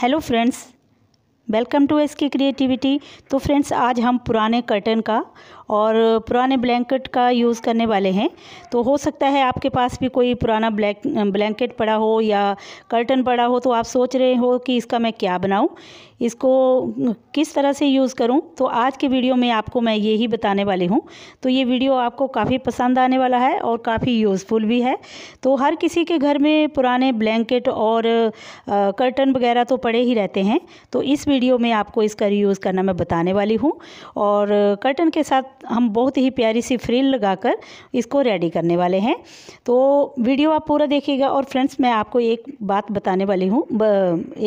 hello friends welcome to S K creativity तो friends आज हम पुराने कर्टन का और पुराने ब्लैंकेट का यूज़ करने वाले हैं तो हो सकता है आपके पास भी कोई पुराना ब्लैक ब्लैंकेट पड़ा हो या कर्टन पड़ा हो तो आप सोच रहे हो कि इसका मैं क्या बनाऊं इसको किस तरह से यूज़ करूं तो आज के वीडियो में आपको मैं ये ही बताने वाली हूं तो ये वीडियो आपको काफ़ी पसंद आने वाला है और काफ़ी यूज़फुल भी है तो हर किसी के घर में पुराने ब्लैंकेट और कर्टन वगैरह तो पड़े ही रहते हैं तो इस वीडियो में आपको इसका यूज़ करना मैं बताने वाली हूँ और कर्टन के साथ हम बहुत ही प्यारी सी फ्रिल लगाकर इसको रेडी करने वाले हैं तो वीडियो आप पूरा देखिएगा और फ्रेंड्स मैं आपको एक बात बताने वाली हूँ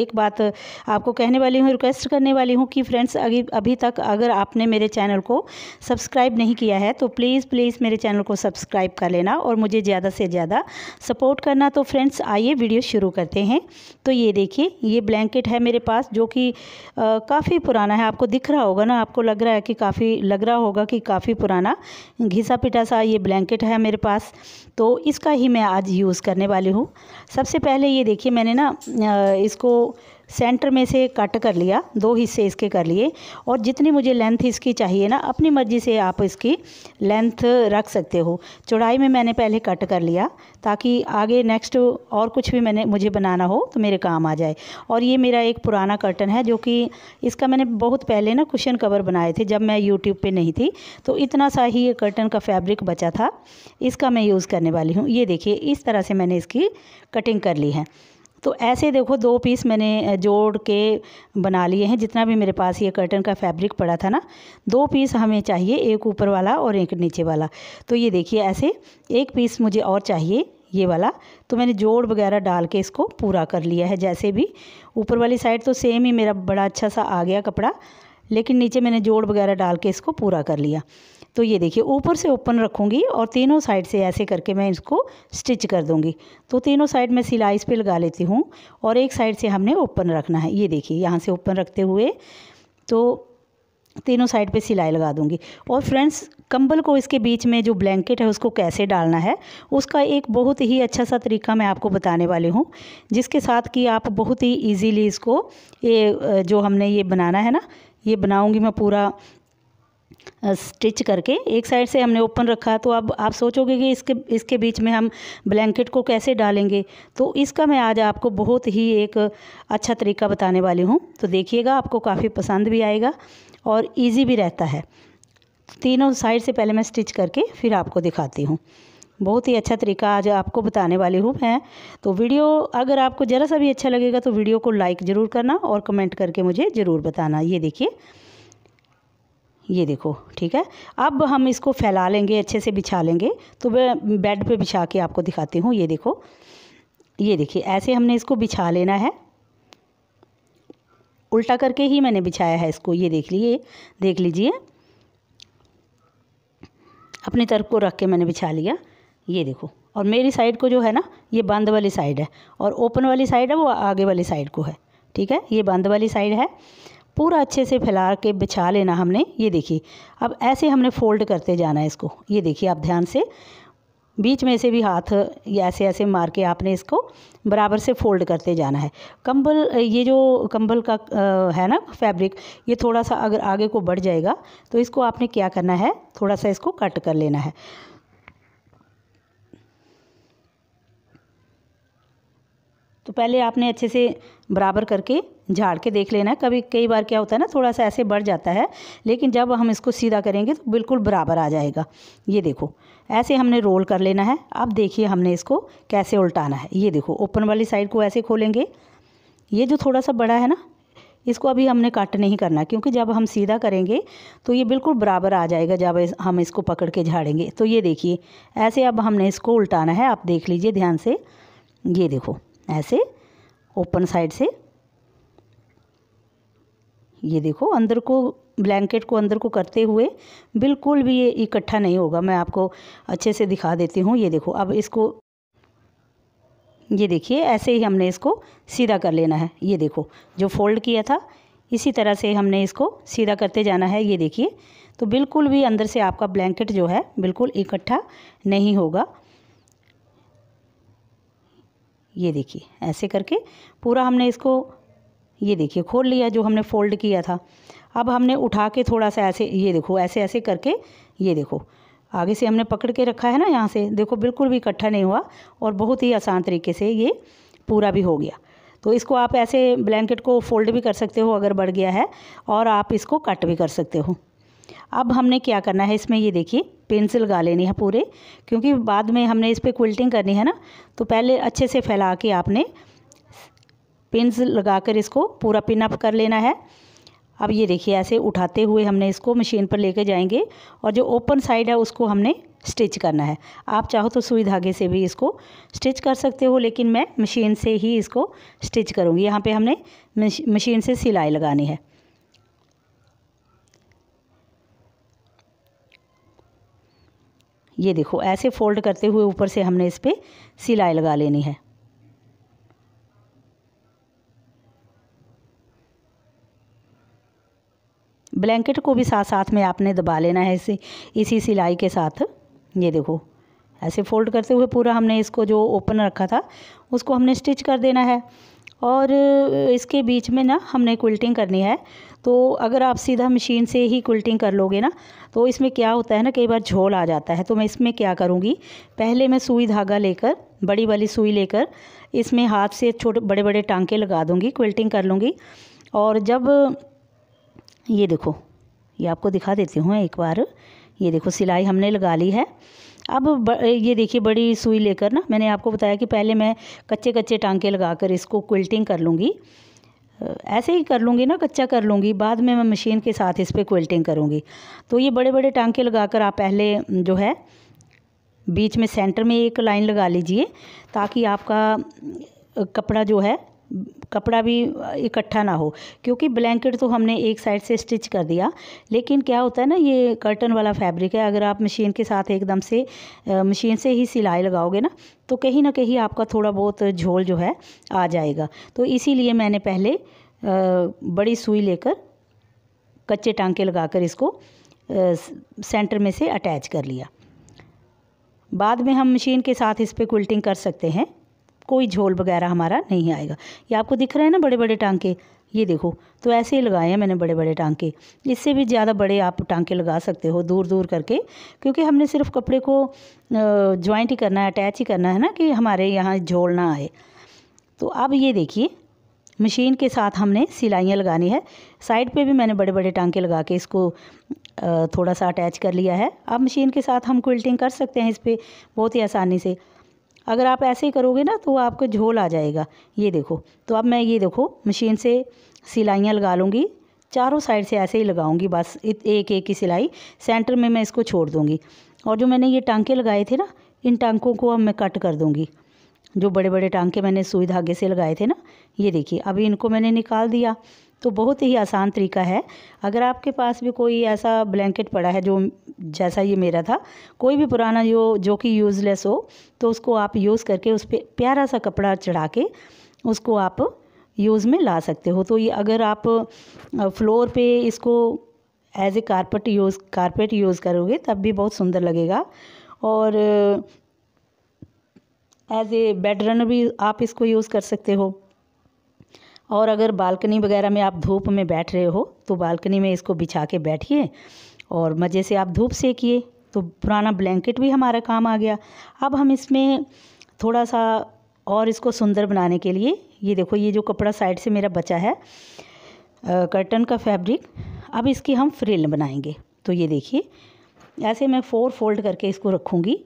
एक बात आपको कहने वाली हूँ रिक्वेस्ट करने वाली हूँ कि फ्रेंड्स अभी अभी तक अगर आपने मेरे चैनल को सब्सक्राइब नहीं किया है तो प्लीज़ प्लीज़ मेरे चैनल को सब्सक्राइब कर लेना और मुझे ज़्यादा से ज़्यादा सपोर्ट करना तो फ्रेंड्स आइए वीडियो शुरू करते हैं तो ये देखिए ये ब्लैंकेट है मेरे पास जो कि काफ़ी पुराना है आपको दिख रहा होगा ना आपको लग रहा है कि काफ़ी लग रहा होगा कि काफ़ी पुराना घिसा पिटा सा ये ब्लैंकेट है मेरे पास तो इसका ही मैं आज यूज़ करने वाली हूँ सबसे पहले ये देखिए मैंने ना इसको सेंटर में से कट कर लिया दो हिस्से इसके कर लिए और जितनी मुझे लेंथ इसकी चाहिए ना अपनी मर्ज़ी से आप इसकी लेंथ रख सकते हो चौड़ाई में मैंने पहले कट कर लिया ताकि आगे नेक्स्ट और कुछ भी मैंने मुझे बनाना हो तो मेरे काम आ जाए और ये मेरा एक पुराना कर्टन है जो कि इसका मैंने बहुत पहले ना कुशन कवर बनाए थे जब मैं यूट्यूब पर नहीं थी तो इतना सा ही ये कर्टन का फैब्रिक बचा था इसका मैं यूज़ करने वाली हूँ ये देखिए इस तरह से मैंने इसकी कटिंग कर ली है तो ऐसे देखो दो पीस मैंने जोड़ के बना लिए हैं जितना भी मेरे पास ये कर्टन का फैब्रिक पड़ा था ना दो पीस हमें चाहिए एक ऊपर वाला और एक नीचे वाला तो ये देखिए ऐसे एक पीस मुझे और चाहिए ये वाला तो मैंने जोड़ वगैरह डाल के इसको पूरा कर लिया है जैसे भी ऊपर वाली साइड तो सेम ही मेरा बड़ा अच्छा सा आ गया कपड़ा लेकिन नीचे मैंने जोड़ वगैरह डाल के इसको पूरा कर लिया तो ये देखिए ऊपर से ओपन रखूँगी और तीनों साइड से ऐसे करके मैं इसको स्टिच कर दूँगी तो तीनों साइड मैं सिलाई इस पर लगा लेती हूँ और एक साइड से हमने ओपन रखना है ये देखिए यहाँ से ओपन रखते हुए तो तीनों साइड पे सिलाई लगा दूंगी और फ्रेंड्स कंबल को इसके बीच में जो ब्लैंकेट है उसको कैसे डालना है उसका एक बहुत ही अच्छा सा तरीका मैं आपको बताने वाली हूँ जिसके साथ कि आप बहुत ही इजीली इसको ये जो हमने ये बनाना है ना ये बनाऊँगी मैं पूरा स्टिच करके एक साइड से हमने ओपन रखा तो अब आप सोचोगे कि इसके इसके बीच में हम ब्लैंकेट को कैसे डालेंगे तो इसका मैं आज आपको बहुत ही एक अच्छा तरीका बताने वाली हूँ तो देखिएगा आपको काफ़ी पसंद भी आएगा और इजी भी रहता है तीनों साइड से पहले मैं स्टिच करके फिर आपको दिखाती हूँ बहुत ही अच्छा तरीका आज आपको बताने वाली हूँ मैं तो वीडियो अगर आपको ज़रा सा भी अच्छा लगेगा तो वीडियो को लाइक ज़रूर करना और कमेंट करके मुझे ज़रूर बताना ये देखिए ये देखो ठीक है अब हम इसको फैला लेंगे अच्छे से बिछा लेंगे तो मैं बेड पे बिछा के आपको दिखाती हूँ ये देखो ये देखिए ऐसे हमने इसको बिछा लेना है उल्टा करके ही मैंने बिछाया है इसको ये देख लीजिए देख लीजिए अपनी तरफ को रख के मैंने बिछा लिया ये देखो और मेरी साइड को जो है ना ये बंद वाली साइड है और ओपन वाली साइड है वो आगे वाली साइड को है ठीक है ये बंद वाली साइड है पूरा अच्छे से फैला के बिछा लेना हमने ये देखिए अब ऐसे हमने फोल्ड करते जाना है इसको ये देखिए आप ध्यान से बीच में से भी हाथ या ऐसे ऐसे मार के आपने इसको बराबर से फोल्ड करते जाना है कंबल ये जो कंबल का है ना फैब्रिक ये थोड़ा सा अगर आगे को बढ़ जाएगा तो इसको आपने क्या करना है थोड़ा सा इसको कट कर लेना है तो पहले आपने अच्छे से बराबर करके झाड़ के देख लेना है कभी कई बार क्या होता है ना थोड़ा सा ऐसे बढ़ जाता है लेकिन जब हम इसको सीधा करेंगे तो बिल्कुल बराबर आ जाएगा ये देखो ऐसे हमने रोल कर लेना है अब देखिए हमने इसको कैसे उल्टाना है ये देखो ओपन वाली साइड को ऐसे खोलेंगे ये जो थोड़ा सा बड़ा है ना इसको अभी हमने कट नहीं करना क्योंकि जब हम सीधा करेंगे तो ये बिल्कुल बराबर आ जाएगा जब हम इसको पकड़ के झाड़ेंगे तो ये देखिए ऐसे अब हमने इसको उल्टाना है आप देख लीजिए ध्यान से ये देखो ऐसे ओपन साइड से ये देखो अंदर को ब्लैंकेट को अंदर को करते हुए बिल्कुल भी ये इकट्ठा नहीं होगा मैं आपको अच्छे से दिखा देती हूँ ये देखो अब इसको ये देखिए ऐसे ही हमने इसको सीधा कर लेना है ये देखो जो फोल्ड किया था इसी तरह से हमने इसको सीधा करते जाना है ये देखिए तो बिल्कुल भी अंदर से आपका ब्लैंकेट जो है बिल्कुल इकट्ठा नहीं होगा ये देखिए ऐसे करके पूरा हमने इसको ये देखिए खोल लिया जो हमने फोल्ड किया था अब हमने उठा के थोड़ा सा ऐसे ये देखो ऐसे ऐसे करके ये देखो आगे से हमने पकड़ के रखा है ना यहाँ से देखो बिल्कुल भी इकट्ठा नहीं हुआ और बहुत ही आसान तरीके से ये पूरा भी हो गया तो इसको आप ऐसे ब्लैंकेट को फोल्ड भी कर सकते हो अगर बढ़ गया है और आप इसको कट भी कर सकते हो अब हमने क्या करना है इसमें ये देखिए पेंसिल गा लेनी है पूरे क्योंकि बाद में हमने इस पर क्विल्टिंग करनी है ना तो पहले अच्छे से फैला के आपने पेंसिल लगा कर इसको पूरा पिनअप कर लेना है अब ये देखिए ऐसे उठाते हुए हमने इसको मशीन पर लेकर जाएंगे और जो ओपन साइड है उसको हमने स्टिच करना है आप चाहो तो सुई धागे से भी इसको स्टिच कर सकते हो लेकिन मैं मशीन से ही इसको स्टिच करूँगी यहाँ पे हमने मशीन से सिलाई लगानी है ये देखो ऐसे फ़ोल्ड करते हुए ऊपर से हमने इस पर सिलाई लगा लेनी है ब्लैंकेट को भी साथ साथ में आपने दबा लेना है इसी इसी सिलाई के साथ ये देखो ऐसे फोल्ड करते हुए पूरा हमने इसको जो ओपन रखा था उसको हमने स्टिच कर देना है और इसके बीच में ना हमने क्विल्टिंग करनी है तो अगर आप सीधा मशीन से ही क्विल्टिंग कर लोगे ना तो इसमें क्या होता है ना कई बार झोल आ जाता है तो मैं इसमें क्या करूँगी पहले मैं सुई धागा लेकर बड़ी वाली सुई लेकर इसमें हाथ से छोटे बड़े बड़े टांके लगा दूँगी क्विल्टिंग कर लूँगी और जब ये देखो ये आपको दिखा देती हूँ एक बार ये देखो सिलाई हमने लगा ली है अब ये देखिए बड़ी सुई लेकर ना मैंने आपको बताया कि पहले मैं कच्चे कच्चे टांके लगा कर इसको क्विल्टिंग कर लूँगी ऐसे ही कर लूँगी ना कच्चा कर लूँगी बाद में मैं मशीन के साथ इस पर क्विल्टिंग करूँगी तो ये बड़े बड़े टांके लगा कर आप पहले जो है बीच में सेंटर में एक लाइन लगा लीजिए ताकि आपका कपड़ा जो है कपड़ा भी इकट्ठा ना हो क्योंकि ब्लैंकेट तो हमने एक साइड से स्टिच कर दिया लेकिन क्या होता है ना ये कर्टन वाला फैब्रिक है अगर आप मशीन के साथ एकदम से मशीन से ही सिलाई लगाओगे ना तो कहीं ना कहीं आपका थोड़ा बहुत झोल जो है आ जाएगा तो इसीलिए मैंने पहले बड़ी सुई लेकर कच्चे टांके लगाकर इसको सेंटर में से अटैच कर लिया बाद में हम मशीन के साथ इस पर क्विल्टिंग कर सकते हैं कोई झोल वगैरह हमारा नहीं आएगा ये आपको दिख रहे हैं ना बड़े बड़े टांके ये देखो तो ऐसे ही लगाए हैं मैंने बड़े बड़े टांके इससे भी ज़्यादा बड़े आप टांके लगा सकते हो दूर दूर करके क्योंकि हमने सिर्फ कपड़े को ज्वाइंट ही करना है अटैच ही करना है ना कि हमारे यहाँ झोल ना आए तो अब ये देखिए मशीन के साथ हमने सिलाइयाँ लगानी है साइड पे भी मैंने बड़े बड़े टांके लगा के इसको थोड़ा सा अटैच कर लिया है अब मशीन के साथ हम क्विल्टिंग कर सकते हैं इस पर बहुत ही आसानी से अगर आप ऐसे ही करोगे ना तो आपको झोल आ जाएगा ये देखो तो अब मैं ये देखो मशीन से सिलाइयाँ लगा लूँगी चारों साइड से ऐसे ही लगाऊंगी बस एक एक की सिलाई सेंटर में मैं इसको छोड़ दूँगी और जो मैंने ये टांके लगाए थे ना इन टांकों को अब मैं कट कर दूँगी जो बड़े बड़े टांके मैंने सुई धागे से लगाए थे ना ये देखिए अभी इनको मैंने निकाल दिया तो बहुत ही आसान तरीका है अगर आपके पास भी कोई ऐसा ब्लैंकेट पड़ा है जो जैसा ये मेरा था कोई भी पुराना जो जो कि यूज़लेस हो तो उसको आप यूज़ करके उस पर प्यारा सा कपड़ा चढ़ा के उसको आप यूज़ में ला सकते हो तो ये अगर आप फ्लोर पे इसको as a carpet use carpet use करोगे तब भी बहुत सुंदर लगेगा और एज ए बेड रनर भी आप इसको यूज़ कर सकते हो और अगर बालकनी वगैरह में आप धूप में बैठ रहे हो तो बालकनी में इसको बिछा के बैठिए और मज़े से आप धूप सेकिए तो पुराना ब्लैंकेट भी हमारा काम आ गया अब हम इसमें थोड़ा सा और इसको सुंदर बनाने के लिए ये देखो ये जो कपड़ा साइड से मेरा बचा है कर्टन का फैब्रिक अब इसकी हम फ्रिल बनाएंगे तो ये देखिए ऐसे मैं फोर फोल्ड करके इसको रखूँगी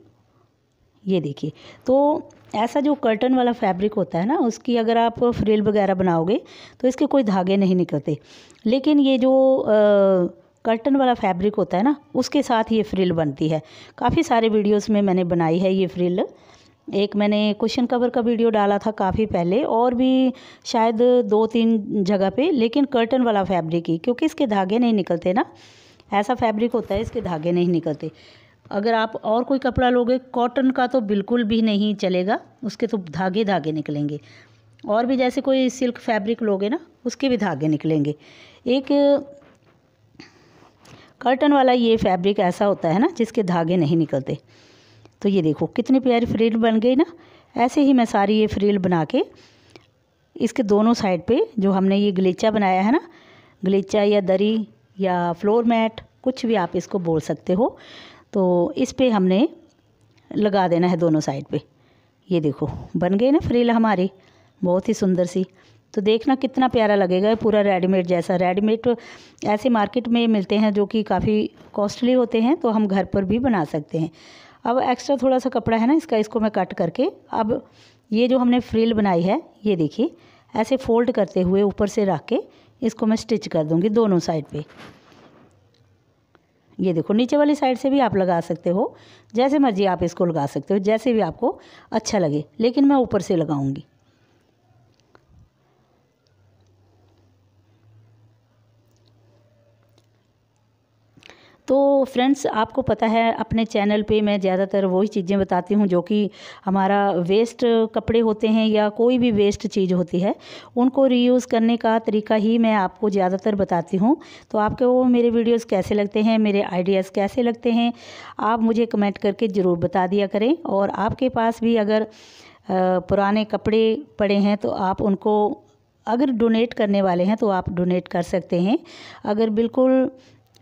ये देखिए तो ऐसा जो कर्टन वाला फैब्रिक होता है ना उसकी अगर आप फ्रिल वगैरह बनाओगे तो इसके कोई धागे नहीं निकलते लेकिन ये जो आ, कर्टन वाला फैब्रिक होता है ना उसके साथ ये फ्रिल बनती है काफ़ी सारे वीडियोस में मैंने बनाई है ये फ्रिल एक मैंने क्वेश्चन कवर का वीडियो डाला था काफ़ी पहले और भी शायद दो तीन जगह पे लेकिन कर्टन वाला फैब्रिक ही क्योंकि इसके धागे नहीं निकलते ना ऐसा फैब्रिक होता है इसके धागे नहीं निकलते अगर आप और कोई कपड़ा लोगे कॉटन का तो बिल्कुल भी नहीं चलेगा उसके तो धागे धागे निकलेंगे और भी जैसे कोई सिल्क फैब्रिक लोगे ना उसके भी धागे निकलेंगे एक कर्टन वाला ये फैब्रिक ऐसा होता है ना जिसके धागे नहीं निकलते तो ये देखो कितनी प्यारी फ्रिल बन गई ना ऐसे ही मैं सारी ये फ्रिल बना के इसके दोनों साइड पे जो हमने ये गलीचा बनाया है ना गलीचा या दरी या फ्लोर मैट कुछ भी आप इसको बोल सकते हो तो इस पर हमने लगा देना है दोनों साइड पे ये देखो बन गई ना फ्रिल हमारी बहुत ही सुंदर सी तो देखना कितना प्यारा लगेगा पूरा रेडीमेड जैसा रेडीमेड ऐसे मार्केट में मिलते हैं जो कि काफ़ी कॉस्टली होते हैं तो हम घर पर भी बना सकते हैं अब एक्स्ट्रा थोड़ा सा कपड़ा है ना इसका इसको मैं कट करके अब ये जो हमने फ्रिल बनाई है ये देखिए ऐसे फोल्ड करते हुए ऊपर से रख के इसको मैं स्टिच कर दूँगी दोनों साइड पर ये देखो नीचे वाली साइड से भी आप लगा सकते हो जैसे मर्जी आप इसको लगा सकते हो जैसे भी आपको अच्छा लगे लेकिन मैं ऊपर से लगाऊंगी तो फ्रेंड्स आपको पता है अपने चैनल पे मैं ज़्यादातर वही चीज़ें बताती हूँ जो कि हमारा वेस्ट कपड़े होते हैं या कोई भी वेस्ट चीज़ होती है उनको रीयूज़ करने का तरीका ही मैं आपको ज़्यादातर बताती हूँ तो आपके वो मेरे वीडियोस कैसे लगते हैं मेरे आइडियाज़ कैसे लगते हैं आप मुझे कमेंट करके ज़रूर बता दिया करें और आपके पास भी अगर पुराने कपड़े पड़े हैं तो आप उनको अगर डोनेट करने वाले हैं तो आप डोनेट कर सकते हैं अगर बिल्कुल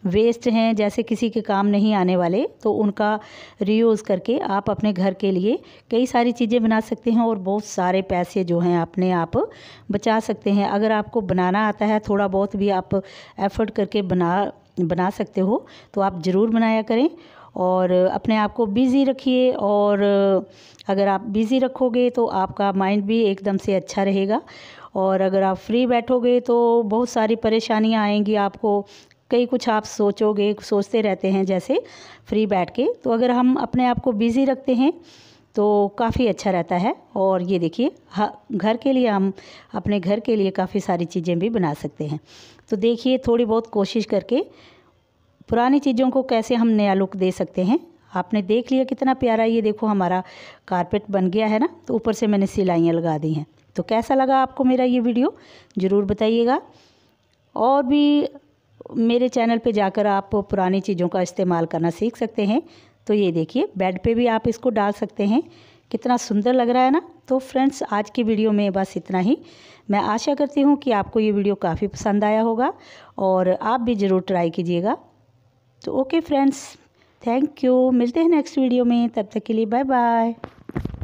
वेस्ट हैं जैसे किसी के काम नहीं आने वाले तो उनका रीयूज़ करके आप अपने घर के लिए कई सारी चीज़ें बना सकते हैं और बहुत सारे पैसे जो हैं अपने आप बचा सकते हैं अगर आपको बनाना आता है थोड़ा बहुत भी आप एफर्ट करके बना बना सकते हो तो आप ज़रूर बनाया करें और अपने आप को बिज़ी रखिए और अगर आप बिज़ी रखोगे तो आपका माइंड भी एकदम से अच्छा रहेगा और अगर आप फ्री बैठोगे तो बहुत सारी परेशानियां आएंगी आपको कई कुछ आप सोचोगे सोचते रहते हैं जैसे फ्री बैठ के तो अगर हम अपने आप को बिज़ी रखते हैं तो काफ़ी अच्छा रहता है और ये देखिए घर के लिए हम अपने घर के लिए काफ़ी सारी चीज़ें भी बना सकते हैं तो देखिए थोड़ी बहुत कोशिश करके पुरानी चीज़ों को कैसे हम नया लुक दे सकते हैं आपने देख लिया कितना प्यारा ये देखो हमारा कारपेट बन गया है ना तो ऊपर से मैंने सिलाइयाँ लगा दी हैं तो कैसा लगा आपको मेरा ये वीडियो ज़रूर बताइएगा और भी मेरे चैनल पे जाकर आप पुरानी चीज़ों का इस्तेमाल करना सीख सकते हैं तो ये देखिए बेड पे भी आप इसको डाल सकते हैं कितना सुंदर लग रहा है ना तो फ्रेंड्स आज की वीडियो में बस इतना ही मैं आशा करती हूँ कि आपको ये वीडियो काफ़ी पसंद आया होगा और आप भी ज़रूर ट्राई कीजिएगा तो ओके फ्रेंड्स थैंक यू मिलते हैं नेक्स्ट वीडियो में तब तक के लिए बाय बाय